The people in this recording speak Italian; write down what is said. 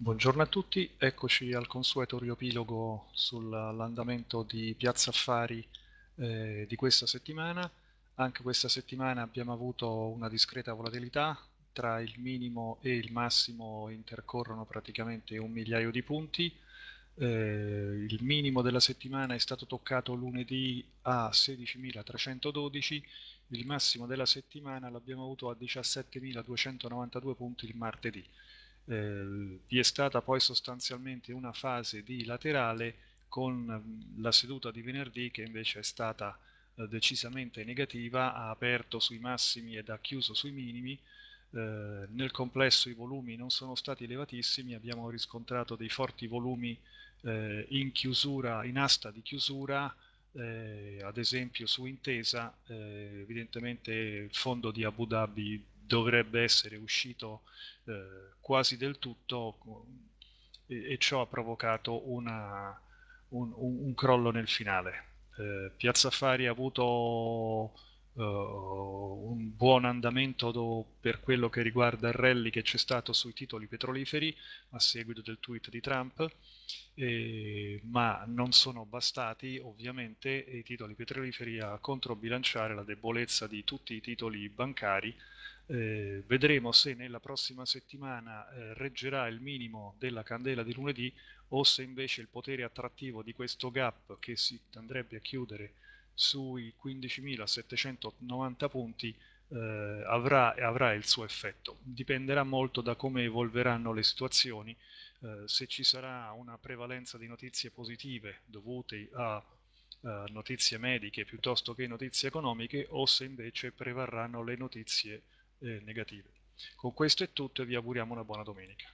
Buongiorno a tutti, eccoci al consueto riepilogo sull'andamento di Piazza Affari eh, di questa settimana. Anche questa settimana abbiamo avuto una discreta volatilità, tra il minimo e il massimo intercorrono praticamente un migliaio di punti. Eh, il minimo della settimana è stato toccato lunedì a 16.312, il massimo della settimana l'abbiamo avuto a 17.292 punti il martedì. Eh, vi è stata poi sostanzialmente una fase di laterale con la seduta di venerdì che invece è stata eh, decisamente negativa, ha aperto sui massimi ed ha chiuso sui minimi, eh, nel complesso i volumi non sono stati elevatissimi, abbiamo riscontrato dei forti volumi eh, in chiusura, in asta di chiusura, eh, ad esempio su Intesa, evidentemente il fondo di Abu Dhabi dovrebbe essere uscito eh, quasi del tutto e, e ciò ha provocato una, un, un, un, crollo nel finale. Eh, Piazza Affari ha avuto uh, un buon andamento do, per quello che riguarda il rally che c'è stato sui titoli petroliferi a seguito del tweet di Trump, eh, ma non sono bastati ovviamente i titoli petroliferi a controbilanciare la debolezza di tutti i titoli bancari. Eh, vedremo se nella prossima settimana eh, reggerà il minimo della candela di lunedì o se invece il potere attrattivo di questo gap che si andrebbe a chiudere sui 15.790 punti eh, avrà, avrà, il suo effetto. Dipenderà molto da come evolveranno le situazioni, eh, se ci sarà una prevalenza di notizie positive dovute a eh, notizie mediche piuttosto che notizie economiche o se invece prevarranno le notizie eh, negative. Con questo è tutto e vi auguriamo una buona domenica.